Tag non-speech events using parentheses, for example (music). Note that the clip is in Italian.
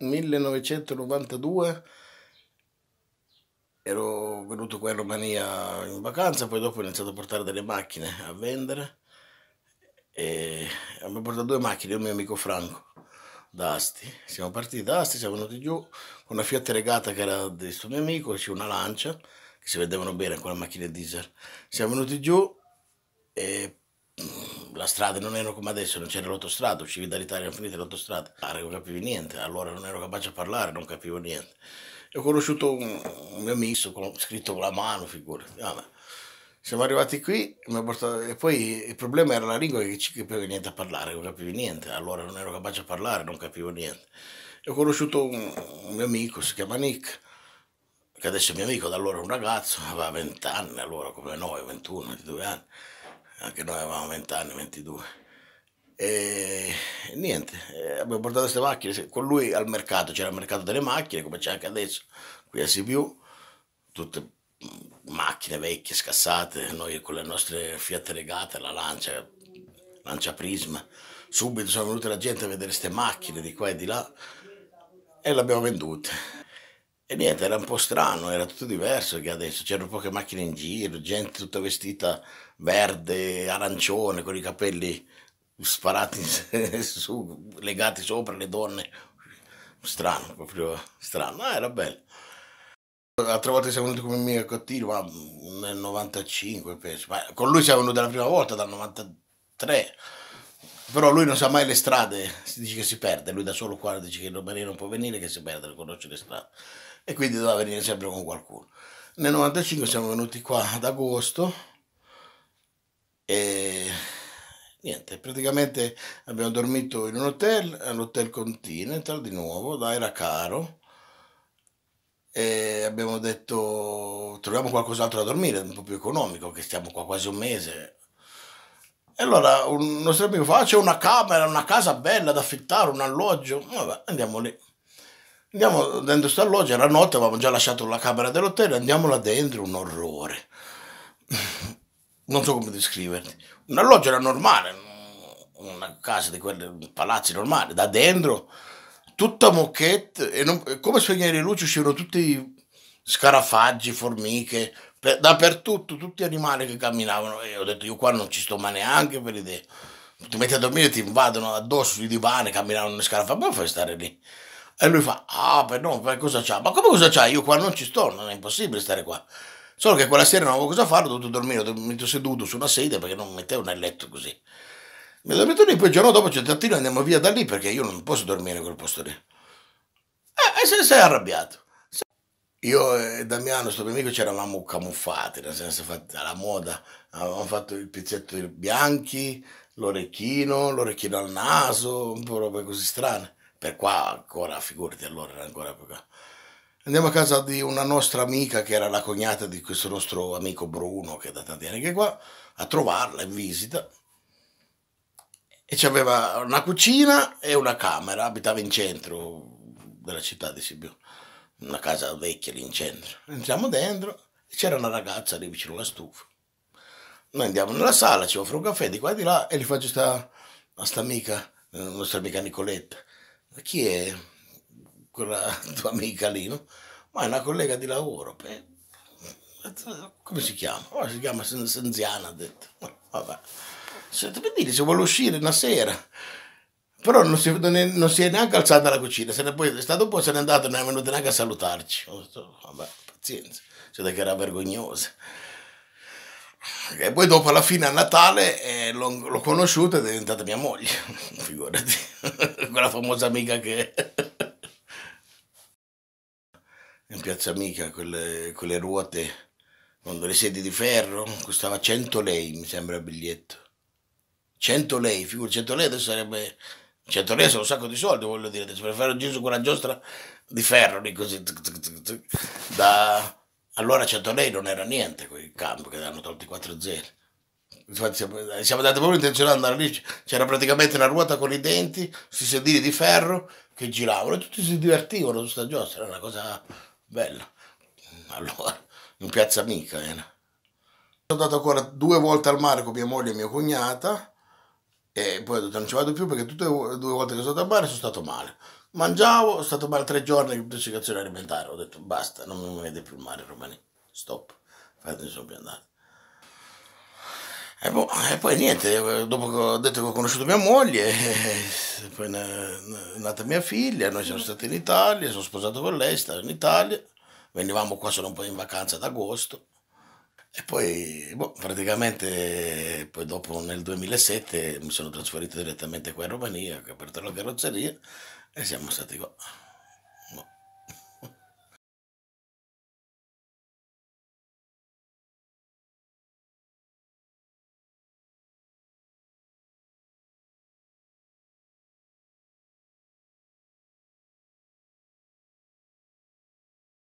1992 ero venuto qua in Romania in vacanza, poi dopo ho iniziato a portare delle macchine a vendere e abbiamo portato due macchine, io e mio amico Franco da Asti. Siamo partiti da Asti, siamo venuti giù con una Fiat Regata che era di suo mio amico, c'è una Lancia che si vedevano bene con la macchina diesel. Siamo venuti giù e la strada non era come adesso, non c'era l'autostrada, uscivi dall'Italia, non finita l'autostrada, ah, non capivi niente, allora non ero capace a parlare, non capivo niente. E ho conosciuto un, un mio amico, con, scritto con la mano, figurati. Vabbè. Siamo arrivati qui portato, e poi il problema era la lingua che ci capivo niente a parlare, non capivi niente, allora non ero capace a parlare, non capivo niente. E ho conosciuto un, un mio amico, si chiama Nick, che adesso è mio amico, da allora un ragazzo, aveva 20 anni, allora come noi, 21, 22 anni anche noi avevamo 20 anni, 22. E niente, eh, abbiamo portato queste macchine con lui al mercato, c'era il mercato delle macchine, come c'è anche adesso, qui a Sibiu, tutte mm, macchine vecchie, scassate, noi con le nostre Fiat regate, la Lancia, Lancia Prisma, subito sono venuta la gente a vedere queste macchine di qua e di là e le abbiamo vendute. E niente, era un po' strano, era tutto diverso che adesso, c'erano poche macchine in giro, gente tutta vestita verde, arancione, con i capelli sparati (laughs) su, legati sopra le donne. Strano, proprio strano, ah, era bello. L'altra volta siamo venuti con il mio Cottino, ma nel 95 penso, ma con lui siamo venuti la prima volta, dal 93. Però lui non sa mai le strade, si dice che si perde, lui da solo qua dice che il domani non può venire, che si perde, non conosce le strade. E quindi doveva venire sempre con qualcuno. Nel 95 siamo venuti qua ad agosto e niente, praticamente abbiamo dormito in un hotel, all'Hotel Continental di nuovo, da era caro e abbiamo detto troviamo qualcos'altro da dormire, un po' più economico, che stiamo qua quasi un mese, e allora un nostro amico fa, ah, c'è una camera, una casa bella da affittare, un alloggio. Vabbè, andiamo lì. Andiamo dentro questo alloggio, era notte, avevamo già lasciato la camera dell'hotel, andiamo là dentro, un orrore. (laughs) non so come descriverti. Un alloggio era normale, una casa di quelli, palazzi normali, da dentro, tutta moquette, e non, come spegnere le luci uscivano tutti scarafaggi, formiche, per, dappertutto, tutti gli animali che camminavano. E ho detto, io qua non ci sto mai neanche per idea. Ti metti a dormire e ti invadono addosso sui divani, camminavano nelle scarpe, ma fai stare lì. E lui fa, ah, per no, per cosa c'ha? Ma come cosa c'ha? Io qua non ci sto, non è impossibile stare qua. Solo che quella sera non avevo cosa fare, ho dovuto dormire, ho dormito seduto su una sedia perché non mettevo nel letto così. Mi ho dormito lì, poi il giorno dopo c'è il tattino e andiamo via da lì perché io non posso dormire in quel posto lì. E, eh, e se sei arrabbiato. Io e Damiano, sto mio amico, ci eravamo camuffati, nel senso fatta alla moda, avevamo fatto il pizzetto bianchi, l'orecchino, l'orecchino al naso, un po' robe così strane. Per qua ancora, figurati, allora era ancora per qua. Andiamo a casa di una nostra amica che era la cognata di questo nostro amico Bruno, che è da tanti anni che è qua, a trovarla in visita. E c'aveva una cucina e una camera, abitava in centro della città di Sibiu una casa vecchia lì in centro. Entriamo dentro e c'era una ragazza lì vicino alla stufa. Noi andiamo nella sala, ci offro un caffè di qua e di là e gli faccio sta, a sta amica, la eh, nostra amica Nicoletta. Chi è quella (laughs) tua amica lì? No? Ma è una collega di lavoro. Beh. Come si chiama? Oh, si chiama Senziana, ha detto. Vabbè. Senti, per dire, se vuole uscire una sera. Però non si, non, è, non si, è, neanche alzata alla cucina, se ne poi, è stato un po', se n'è andato e non è venuto neanche a salutarci. Oh, vabbè, pazienza, cioè che era vergognosa. E poi dopo alla fine a Natale eh, l'ho, l'ho conosciuta ed è diventata mia moglie, (laughs) figurati, (laughs) quella famosa amica che... (laughs) In piazza Amica, quelle, quelle ruote, con le sedi di ferro, costava 100 lei, mi sembra il biglietto. 100 lei, figurati, 100 lei adesso sarebbe 100 cioè, sono un sacco di soldi, voglio dire, per fare un giro su quella giostra di ferro lì così, tuc, tuc, tuc, da... Allora 100 non era niente quel campo che hanno tolto i 4 0 siamo, eh, siamo andati proprio ad andare lì, c'era praticamente una ruota con i denti, sui sedili di ferro che giravano, e tutti si divertivano su questa giostra, era una cosa bella. Allora, in piazza mica era. Sono andato ancora due volte al mare con mia moglie e mia cognata, e poi ho detto non ci vado più perché tutte e due volte che sono stato a bar sono stato male. Mangiavo, sono stato male tre giorni di intossicazione alimentare. Ho detto basta, non mi vede più il mare romani. Stop, non sono più andato. E, boh, e, poi niente, dopo che ho detto che ho conosciuto mia moglie, eh, poi è nata mia figlia, noi siamo stati in Italia, sono sposato con lei, stavo in Italia, venivamo qua solo un po' in vacanza ad agosto. E poi, boh, praticamente, poi dopo nel 2007 mi sono trasferito direttamente qua in Romania, ho aperto la carrozzeria e siamo stati qua.